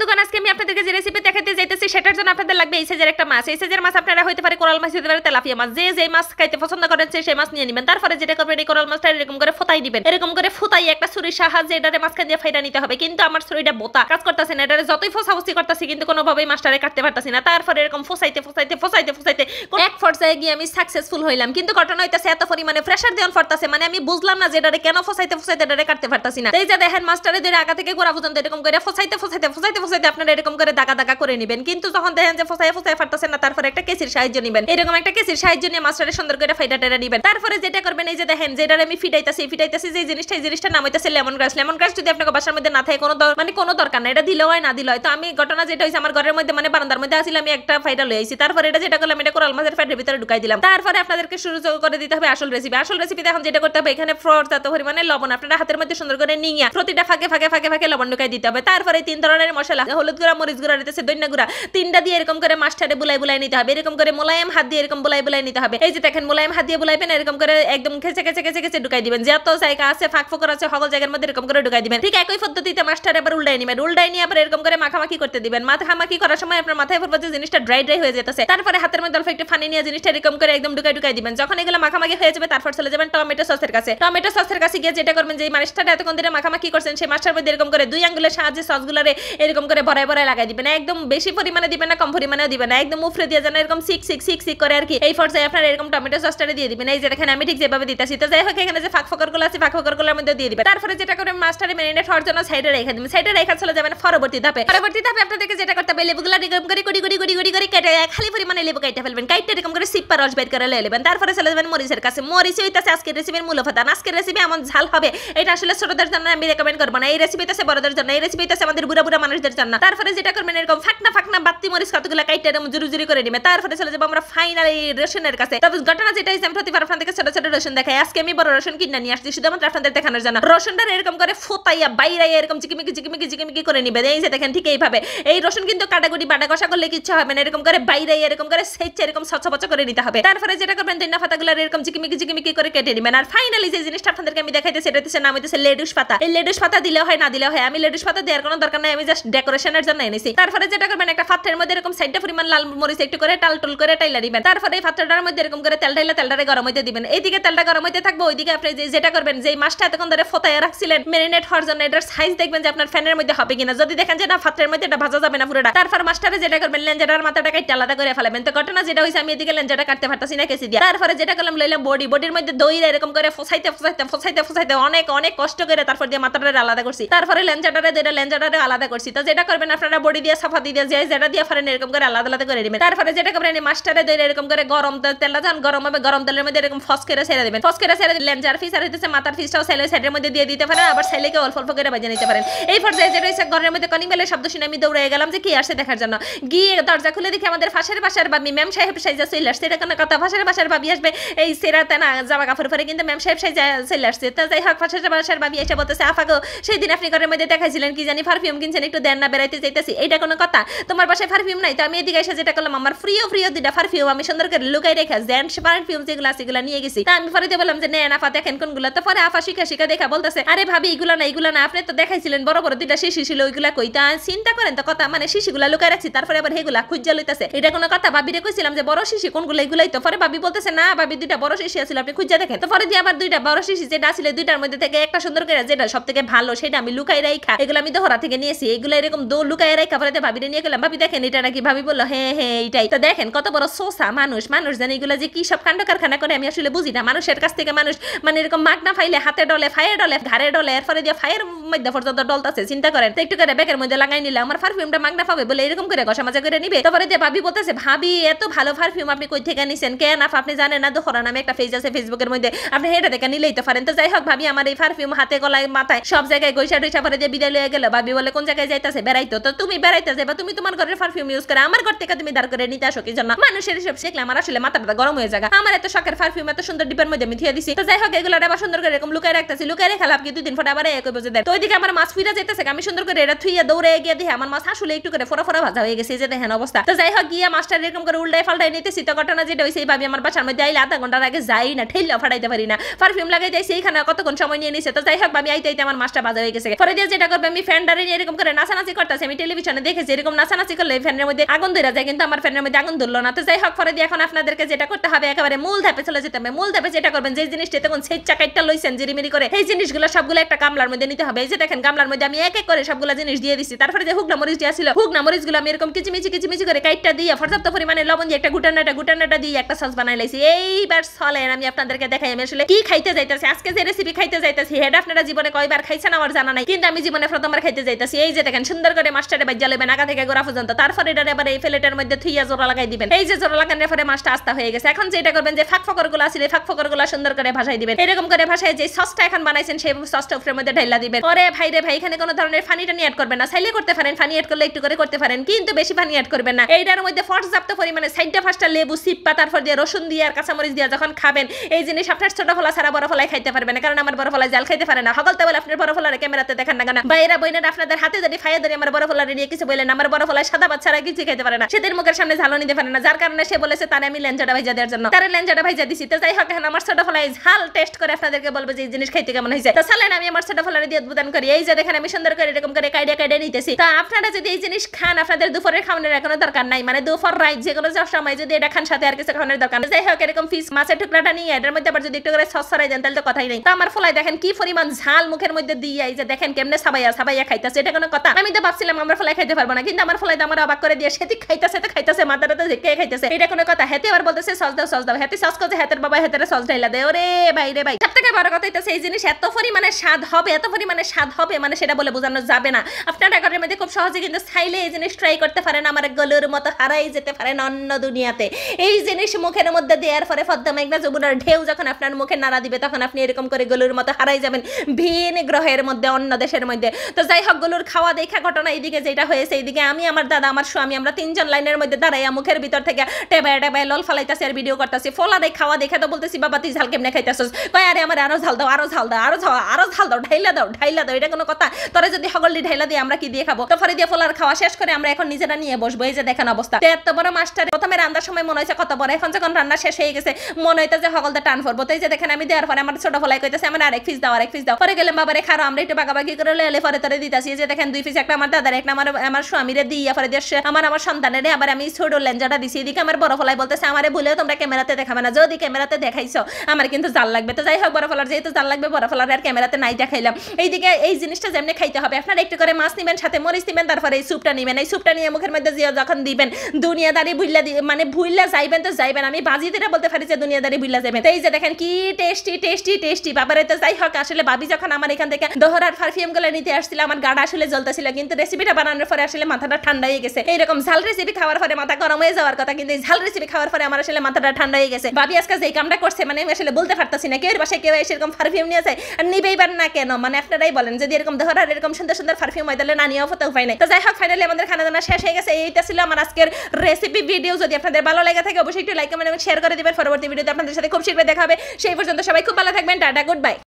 বন্ধুগণ আজকে আমি আপনাদেরকে যে রেসিপি দেখাতে যাইতেছি সেটার জন্য আপনাদের লাগবে এই সাইজের একটা মাছ এই সাইজের মাছ আপনারা হতে পারে কোরাল মাছ হতে পারে তেলাফিয়া মাছ যে যে মাছ খাইতে পছন্দ করেন সেই মাছ নিয়ে নেবেন তারপরে যেটা করবেন এই কোরাল মাছটা এরকম করে ফোটাই দিবেন এরকম করে ফোতাই একটা ছুরির সাহায্যে এটারে মাছ দিয়ে ফাইটা নিতে হবে কিন্তু আমার ছুরিটা বোতা কাজ করতেছে না এটারে যতই ফোসাফুসি করতেছি কিন্তু কোনোভাবেই মাছটারে কাটতে পারতেছি না তারপরে এরকম ফোসাইতে ফোসাইতে ফোসাইতে ফোসাইতে এক পর্যায়ে গিয়ে আমি সাকসেসফুল হইলাম কিন্তু ঘটনা হইতেছে এত পরিমাণে প্রেশার দেওয়ান পড়তেছে মানে আমি বুঝলাম না যে এটারে কেন ফোসাইতে ফোসাইতে এটারে কাটতে পারতাছি না এই যে দেখেন মাছটারে ধরে আগা থেকে গোড়া পর্যন্ত এরকম করে ফোসাইতে ফোসাইতে ফোসাইতে ফসাইতে আপনারা এরকম করে দাগা দাগা করে নেবেন কিন্তু যখন দেখেন যে ফসাই ফসাই ফাটতেছেন না তারপরে একটা কেসির সাহায্য নেবেন এরকম একটা কেসির সাহায্য নিয়ে মাস্টারের সুন্দর করে ফাইটা টেরা নেবেন তারপরে যেটা করবেন এই যে দেখেন যে আমি ফিটাইতেছি ফিটাইতেছি যে জিনিসটা এই জিনিসটা নাম হইতেছে লেমন গ্রাস লেমন গ্রাস যদি আপনাকে বাসার মধ্যে না থাকে কোনো মানে কোনো দরকার না এটা দিলেও হয় না দিলেও হয় তো আমি ঘটনা যেটা হয়েছে আমার ঘরের মধ্যে মানে বারান্দার মধ্যে আসলে আমি একটা ফাইটা লই আইছি তারপরে এটা যেটা করলাম এটা কোরাল মাছের ফাইটের ভিতরে ঢুকাই দিলাম তারপরে আপনাদেরকে শুরু করে দিতে হবে আসল রেসিপি আসল রেসিপি এখন যেটা করতে হবে এখানে ফর্দাত পরিমাণে লবণ আপনারা হাতের মধ্যে সুন্দর করে নিয়ে প্রতিটা ফাঁকে ফাঁকে ফাঁকে ফাঁকে লবণ ঢুকাই দিতে হবে তারপরে তিন ধরনের মশলা মশলা হলুদ গুঁড়া মরিচ গুঁড়া রয়েছে দৈন্য গুঁড়া তিনটা দিয়ে এরকম করে মাস্টারে বুলাই বুলাই নিতে হবে এরকম করে মোলায়েম হাত দিয়ে এরকম বুলাই বুলাই নিতে হবে এই যে দেখেন মোলায়েম হাত দিয়ে বুলাইবেন এরকম করে একদম খেঁচে খেঁচে খেঁচে খেঁচে ঢুকাই দিবেন যে যত জায়গা আছে ফাঁক ফোকর আছে সকল জায়গার মধ্যে এরকম করে ঢুকাই দিবেন ঠিক একই পদ্ধতিতে মাস্টার আবার উল্ডাই নিবেন উল্ডাই নিয়ে আবার এরকম করে মাখামাখি করতে দিবেন মাখামাখি করার সময় আপনার মাথায় পড়বে যে জিনিসটা ড্রাই ড্রাই হয়ে যেতেছে তারপরে হাতের মধ্যে অল্প একটু ফানি নিয়ে জিনিসটা এরকম করে একদম ঢুকাই ঢুকাই দিবেন যখন এগুলো মাখামাখি হয়ে যাবে তারপর চলে যাবেন টমেটো সসের কাছে টমেটো সসের কাছে গিয়ে যেটা করবেন যে মাস্টারটা এতক্ষণ ধরে মাখামাখি করছেন সেই মাস্টার মধ্যে এরকম করে দুই আঙ্গুলের সাহায্যে সসগুলোরে এরকম করে ভরায় ভরায় লাগাই দিবেন একদম বেশি পরিমাণে দিবেন না কম পরিমাণে দিবেন না একদম উফরে দিয়ে যেন এরকম সিক সিক সিক সিক করে আর কি এই ফর্সে আপনার এরকম টমেটো সসটা দিয়ে দিবেন এই যে দেখেন আমি ঠিক যেভাবে দিতেছি তো যাই হোক এখানে যে ফাঁক ফকরগুলো আছে ফাঁক ফকরগুলোর মধ্যে দিয়ে দিবেন তারপরে যেটা করে মাছটারে মেরিনেট হওয়ার জন্য সাইডে রেখে দিবেন সাইডে রেখে চলে যাবেন পরবর্তী ধাপে পরবর্তী ধাপে আপনাদেরকে যেটা করতে হবে লেবুগুলো এরকম করে গুড়ি গুড়ি গুড়ি গুড়ি করে কেটে খালি পরিমাণে লেবু কেটে ফেলবেন কাইটটা এরকম করে সিপ্পা রস বের করে লেয়ে নেবেন তারপরে চলে যাবেন মরিচের কাছে মরিচ হইতেছে আজকের রেসিপির মূল ফাদান আজকের রেসিপি এমন ঝাল হবে এটা আসলে ছোটদের জন্য আমি রেকমেন্ড করবো না এই রেসিপিতে বড়দের জন্য এই রেসিপিতে আমাদের বুড়া বুড়া মানুষদের পাইতাম না তারপরে যেটা করবেন এরকম ফাঁকনা ফাঁকনা বাত্তি মরিচ কতগুলো কাইটে এরকম জুরু জুরি করে নেবে তারপরে চলে যাবো আমরা ফাইনালি রেশনের কাছে তবে ঘটনা যেটা হিসেবে প্রতিবার আপনাদের ছোট ছোট রেশন দেখাই আজকে আমি বড় রেশন কিনে নিয়ে আসছি শুধুমাত্র আপনাদের দেখানোর জন্য রেশনটা এরকম করে ফোতাইয়া বাইরাই এরকম চিকিমিকি চিকিমিকি চিকিমিকি করে নিবে এই যে দেখেন ঠিক এইভাবে এই রেশন কিন্তু কাটাকুটি বাটা কষা করলে কিচ্ছু হবে না এরকম করে বাইরাই এরকম করে সেচ্ছে এরকম স্বচ্ছপচ করে নিতে হবে তারপরে যেটা করবেন ধন্য পাতাগুলো এরকম চিকিমিকি চিকিমিকি করে কেটে নিবেন আর ফাইনালি যে জিনিসটা আপনাদেরকে আমি দেখাইতেছি সেটা হচ্ছে নাম হইতেছে লেডুস পাতা এই লেডুস পাতা দিলে হয় না দিলে হয় আমি লেডুস পাতা দেওয়ার কোনো দরকার নাই আমি জাস্ট ডেকো ডেকোরেশনের জন্য এনেছি তারপরে যেটা করবেন একটা পাত্রের মধ্যে এরকম সাইডটা পরিমাণ লাল মরিচ একটু করে টাল টুল করে টাইলা দিবেন তারপরে এই পাত্রটার মধ্যে এরকম করে তেল ঢাইলে তেলটারে গরম হইতে দিবেন এইদিকে তেলটা গরম হইতে থাকবে ওইদিকে আপনি যেটা করবেন যে মাছটা এতক্ষণ ধরে ফোতায় রাখছিলেন মেরিনেট হওয়ার জন্য এটার সাইজ দেখবেন যে আপনার ফ্যানের মধ্যে হবে কিনা যদি দেখেন যে না পাত্রের মধ্যে এটা ভাজা যাবে না পুরোটা তারপর মাছটারে যেটা করবেন লেঞ্জাটার মাথাটা কাটতে আলাদা করে ফেলাবেন তো ঘটনা যেটা হয়েছে আমি এদিকে লেঞ্জাটা কাটতে পারতাছি না কেসি দিয়ে তারপরে যেটা করলাম লইলাম বডি বডির মধ্যে দই এরকম করে ফোসাইতে ফোসাইতে ফোসাইতে ফোসাইতে অনেক অনেক কষ্ট করে তারপর দিয়ে মাথাটারে আলাদা করছি তারপরে লেঞ্জাটারে দুইটা লেঞ্জাটারে আলাদা করছি তো যেটা করবেন আপনারা বডি দিয়ে সাফা দিয়ে যে যেটা দিয়ে ফারেন এরকম করে আলাদা আলাদা করে নেবেন তারপরে যেটা করবেন মাস্টারে দিয়ে এরকম করে গরম তেল যান গরম হবে গরম তেলের মধ্যে এরকম ফস করে ছেড়ে দেবেন ফস করে ছেড়ে দিলেন যার ফিস আর হইতেছে মাথার ফিসটাও সেলে সাইডের মধ্যে দিয়ে দিতে পারেন আবার সেলেকে অল্প অল্প করে বাজিয়ে নিতে পারেন এই পর্যায়ে যেটা হয়েছে ঘরের মধ্যে কলিং বেলের শব্দ শুনে আমি দৌড়ে গেলাম যে কি আসে দেখার জন্য গিয়ে দরজা খুলে দেখি আমাদের ফাঁসের বাসার বাবি ম্যাম সাহেব সাইজা চলে আসছে এটা কেন কথা ফাঁসের বাসার বাবি আসবে এই সেরা তেনা জামা কাপড় পরে কিন্তু ম্যাম সাহেব সাইজা চলে আসছে তা যাই হোক ফাঁসের বাসার বাবি এসে বলতেছে আফাগো সেই দিন আপনি ঘরের মধ্যে দেখাইছিলেন কি জানি পারফিউম কিনছেন একটু দেন না বেড়াইতে যাইতেছি এটা কোনো কথা তোমার বাসায় পারফিউম নাই তো আমি এদিকে এসে যেটা করলাম আমার ফ্রিও ফ্রিও দুইটা পারফিউম আমি সুন্দর করে লুকাই রেখা জেন্টস পারফিউম যেগুলো আছে এগুলো নিয়ে গেছি তা আমি ফরিতে বললাম যে নেন আফা দেখেন কোনগুলো তো পরে আফা শিখা শিখা দেখা বলতেছে আরে ভাবি এগুলো না এগুলো না আপনি তো দেখাইছিলেন বড় বড় দুইটা শিশি ছিল ওইগুলো কই তা চিন্তা করেন তো কথা মানে শিশিগুলো লুকাই রাখছি তারপরে আবার হেগুলা খুঁজা লইতেছে এটা কোনো কথা ভাবিরে কইছিলাম যে বড় শিশি কোনগুলো এগুলাই তো পরে ভাবি বলতেছে না ভাবি দুইটা বড় শিশি আছে আপনি খুঁজে দেখেন তো পরে দিয়ে আবার দুইটা বড় শিশি যেটা আসলে দুইটার মধ্যে থেকে একটা সুন্দর করে যেটা সব থেকে ভালো সেটা আমি লুকাই রাখা এগুলো আমি দোহরা থেকে নিয়েছি এগুলো এরকম দৌড় লুকায় রেখা পরে ভাবি নিয়ে গেলাম ভাবি দেখেন এটা নাকি ভাবি বললো হ্যাঁ হ্যাঁ এটাই তো দেখেন কত বড় সোসা মানুষ মানুষ জানে এগুলো যে কি সব কাণ্ড কারখানা করে আমি আসলে বুঝি না মানুষের কাছ থেকে মানুষ মানে এরকম মাগনা ফাইলে হাতে ডলে ফায়ার ডলে ঘাড়ে ডলে এরপরে দিয়ে ফায়ার মধ্যে পর্যন্ত ডলতেছে চিন্তা করেন তো একটু করে ব্যাগের মধ্যে লাগাই নিলে আমার পারফিউমটা মাগনা পাবে বলে এরকম করে ঘষা মাজা করে নিবে তারপরে যে ভাবি বলতেছে ভাবি এত ভালো পারফিউম আপনি কই থেকে নিছেন কে না আপনি জানেন না দোহরা নামে একটা ফেজ আছে ফেসবুকের মধ্যে আপনি এটা দেখে নিলেই তো পারেন তো যাই হোক ভাবি আমার এই পারফিউম হাতে গলায় মাথায় সব জায়গায় গৈসা টইসা পরে যে বিদায় লয়ে গেল ভাবি বলে কোন জায়গায় যাইতাছে গেছে বেড়াইতো তো তুমি বেড়াইতে যাবা তুমি তোমার ঘরের পারফিউম ইউজ করে আমার ঘর থেকে তুমি দাঁড় করে নিতে আসো কি জন্য মানুষের সব শিখলে আমার আসলে মাথা ব্যথা গরম হয়ে যায় আমার এত শখের পারফিউম এত সুন্দর ডিপের মধ্যে আমি ধুয়ে দিছি তো যাই হোক এগুলো আবার সুন্দর করে এরকম লুকায় রাখতেছি লুকায় রেখে লাভ কি দুদিন পরে আবার এক বোঝে দেয় তো ওইদিকে আমার মাছ ফিরা যেতেছে আমি সুন্দর করে এটা থুইয়া দৌড়ে গিয়ে দিয়ে আমার মাছ আসলে একটু করে ফোরা ফোরা ভাজা হয়ে গেছে যে দেখেন অবস্থা তো যাই হোক গিয়ে মাছটা এরকম করে উল্টাই ফাল্টাই নিতেছি তো ঘটনা যেটা হয়েছে এইভাবে আমার বাসার মধ্যে আইলে আধা ঘন্টার আগে যাই না ঠেলা ফাটাইতে পারি না পারফিউম লাগাই যাই সেইখানে কতক্ষণ সময় নিয়ে নিছে তো যাই হোক আমি আইতে আইতে আমার মাছটা বাজা হয়ে গেছে পরে দিয়ে যেটা করবে আমি ফ্যান্ডারে এরকম করে নাচা নাচানাচি করতেছে আমি টেলিভিশনে দেখেছি এরকম নাচানাচি করলে ফ্যানের মধ্যে আগুন ধরে যায় কিন্তু আমার ফ্যানের মধ্যে আগুন ধরলো না তো যাই হোক ফরে দিয়ে এখন আপনাদেরকে যেটা করতে হবে একেবারে মূল ধাপে চলে যেতে হবে মূল ধাপে যেটা করবেন যে জিনিসটা তখন সেই চাকাইটা লইছেন জিরিমিরি করে এই জিনিসগুলো সবগুলো একটা গামলার মধ্যে নিতে হবে এই যে দেখেন গামলার মধ্যে আমি এক এক করে সবগুলো জিনিস দিয়ে দিছি তারপরে যে হুগনা মরিচ দিয়া ছিল হুগনা মরিচগুলো আমি এরকম কিচিমিচি কিচিমিচি করে কাইটটা দিয়ে পর্যাপ্ত পরিমাণে লবণ দিয়ে একটা গুটানাটা গুটানাটা দিয়ে একটা সস বানাই লাইছি এইবার সলেন আমি আপনাদেরকে দেখাই আমি আসলে কি খাইতে যাইতাছি আজকে যে রেসিপি খাইতে যাইতাছি হেড আপনারা জীবনে কয়বার খাইছেন আমার জানা নাই কিন্তু আমি জীবনে প্রথমবার খাইতে যাইতাছি এই যে দেখেন সুন্দর করে মাছটারে বাইজা লেবেন আগা থেকে গোড়া পর্যন্ত তারপর এটার এবার এই প্লেটের মধ্যে থুইয়া জোড়া লাগাই দিবেন এই যে জোড়া লাগানোর পরে মাছটা আস্তা হয়ে গেছে এখন যে এটা করবেন যে ফাঁক ফকর গুলো আসলে ফাঁক ফকর গুলো সুন্দর করে ভাসাই দিবেন এরকম করে ভাসাই যে সসটা এখন বানাইছেন সেই সসটা উপরের মধ্যে ঢাইলা দিবেন পরে ভাই রে ভাই এখানে কোনো ধরনের ফানি টানি অ্যাড করবেন না সাইলে করতে পারেন ফানি অ্যাড করলে একটু করে করতে পারেন কিন্তু বেশি ফানি অ্যাড করবেন না এইটার মধ্যে ফর্জাপ্ত পরিমাণে সাইডটা ফাস্টা লেবু সিপ্পা তারপর দিয়ে রসুন দিয়ে আর কাঁচামরিচ দিয়ে যখন খাবেন এই জিনিস আপনার ছোট ফলা সারা বড় ফলাই খাইতে পারবেন না কারণ আমার বড় ফলাই জাল খাইতে পারে না হগলতে বলে আপনার বড় ফলার ক্যামেরাতে দেখান না কেন বাইরা বইনের আপনাদের হাতে যদি ফায়াদের করি আমার বড় ফলা নিয়ে কিছু বললেন আমার বড় ফলায় সাদা বাচ্চারা কিছু খেতে পারে না সেদের মুখের সামনে ঝালো নিতে পারে না যার কারণে সে বলেছে তার আমি লেঞ্জাটা ভাইজা দেওয়ার জন্য তার লেঞ্জাটা ভাইজা দিছি তো যাই হোক এখন আমার ছোট ফলাই ঝাল টেস্ট করে আপনাদেরকে বলবো যে এই জিনিস খাইতে কেমন হয়েছে তো সালেন আমি আমার ছোট ফলারে দিয়ে উদ্বোধন করি এই যে দেখেন আমি সুন্দর করে এরকম করে কাইডে কাইডে নিতেছি তো আপনারা যদি এই জিনিস খান আপনাদের দুপুরের খাওয়ানোর এখনো দরকার নাই মানে দুপুর রাইট যে কোনো সময় যদি এটা খান সাথে আর কিছু খাওয়ানোর দরকার যাই হোক এরকম ফিস মাছের টুকরাটা নিয়ে এটার মধ্যে আবার যদি একটু করে সস সরাই দেন তাহলে তো কথাই নেই তো আমার ফলাই দেখেন কি পরিমাণ ঝাল মুখের মধ্যে দিয়ে এই যে দেখেন কেমনে সাবাইয়া সাবাইয়া খাইতেছে এটা কোনো কথা আমি তো কিন্তু ভাবছিলাম আমরা ফলাই খাইতে পারবো না কিন্তু আমার ফলাই তো আমার অবাক করে দিয়ে সেটি খাইতেছে তো খাইতেছে মাথা তো ঝেঁকে খাইতেছে এটা কোনো কথা হেতে আবার বলতেছে সস দাও সস দাও হেতে সস করছে হেতের বাবা হেতের সস ঢাইলা দেয় ওরে ভাই রে ভাই সব থেকে বড় কথা হইতেছে এই জিনিস এত পরিমাণে স্বাদ হবে এত পরিমাণে স্বাদ হবে মানে সেটা বলে বোঝানো যাবে না আপনারা ঘরের মধ্যে খুব সহজে কিন্তু চাইলে এই জিনিস ট্রাই করতে পারেন আমার গলুর মতো হারাই যেতে পারেন অন্য দুনিয়াতে এই জিনিস মুখের মধ্যে দেওয়ার পরে ফদ্দা মেঘনা যমুনার ঢেউ যখন আপনার মুখে নাড়া দিবে তখন আপনি এরকম করে গলুর মতো হারাই যাবেন ভিন গ্রহের মধ্যে অন্য দেশের মধ্যে তো যাই হোক গলুর খাওয়া দেখা ঘটনা এইদিকে যেটা হয়েছে এইদিকে আমি আমার দাদা আমার স্বামী আমরা তিনজন লাইনের মধ্যে দাঁড়াইয়া মুখের ভিতর থেকে টেবায় টেবায় লল ফালাইতেছি আর ভিডিও করতেছি ফলা দেয় খাওয়া দেখে তো বলতেছি বাবা তুই ঝাল কেমনে খাইতেছিস কয় আরে আমার আরো ঝাল দাও আরো ঝাল দাও আরো ঝাও আরো ঝাল দাও ঢাইলা দাও ঢাইলা দাও এটা কোনো কথা তোরে যদি হগলডি ঢাইলা দিয়ে আমরা কি দিয়ে খাবো তো ফলে দিয়ে ফলার খাওয়া শেষ করে আমরা এখন নিজেরা নিয়ে বসবো এই যে দেখেন অবস্থা এত বড় মাস্টার প্রথমে রান্নার সময় মনে হয়েছে কত বড় এখন যখন রান্না শেষ হয়ে গেছে মনে হইতেছে যে হগলটা টান ফরবো তো এই যে দেখেন আমি দেওয়ার পরে আমার ছোট ফলাই কইতেছে আমার আরেক ফিস দাও আরেক ফিস দাও পরে গেলাম বাবারে খারো আমরা একটু বাগাবাগি করে লেলে পরে তোরে দিতাছি যে দেখেন দুই ফিস এক আমার দাদার একটা আমার আমার স্বামীরে দিয়ে ফেলে দিয়েছে আমার আমার সন্তানের আবার আমি ছোট লেঞ্জাটা দিছি এদিকে আমার বড় ফলাই বলতেছে আমার ভুলেও তোমরা ক্যামেরাতে দেখাবে না যদি ক্যামেরাতে দেখাইছো আমার কিন্তু জাল লাগবে তো যাই হোক বড় ফলার যেহেতু জাল লাগবে বড় ফলার আর ক্যামেরাতে নাই দেখাইলাম এইদিকে এই জিনিসটা যেমনি খাইতে হবে আপনার একটু করে মাছ নেবেন সাথে মরিচ নেবেন তারপরে এই স্যুপটা নেবেন এই স্যুপটা নিয়ে মুখের মধ্যে যে যখন দিবেন দুনিয়াদারি ভুললা মানে ভুললা যাইবেন তো যাইবেন আমি বাজি বাজিতে বলতে পারি যে দুনিয়াদারি ভুললা যাবেন এই যে দেখেন কি টেস্টি টেস্টি টেস্টি বাবারে তো যাই হোক আসলে বাবি যখন আমার এখান থেকে দোহরার গুলো নিতে আসছিল আমার গাড়া আসলে জ্বলতেছিল কিন্তু রেসিপিটা বানানোর পরে আসলে মাথাটা ঠান্ডা হয়ে গেছে এইরকম ঝাল রেসিপি খাওয়ার পরে মাথা গরম হয়ে যাওয়ার কথা কিন্তু ঝাল রেসিপি খাওয়ার পরে আমার আসলে মাথাটা ঠান্ডা হয়ে গেছে ভাবি আজকে যে কামটা করছে মানে আমি আসলে বলতে পারতেছি না কেউ বাসায় কেউ এরকম পারফিউম নিয়ে যায় আর নিবেই পার না কেন মানে আপনারাই বলেন যদি এরকম ধরার এরকম সুন্দর সুন্দর পারফিউম হয় তাহলে না নিয়েও হতে উপায় নাই তো যাই হোক ফাইনালি আমাদের খানা দানা শেষ হয়ে গেছে এইটা ছিল আমার আজকের রেসিপি ভিডিও যদি আপনাদের ভালো লাগে থাকে অবশ্যই একটু লাইক কমেন্ট এবং শেয়ার করে দেবেন পরবর্তী ভিডিওতে আপনাদের সাথে খুব শীঘ্রই দেখা হবে সেই পর্যন্ত সবাই খুব ভালো থাকবেন টাটা গুড বাই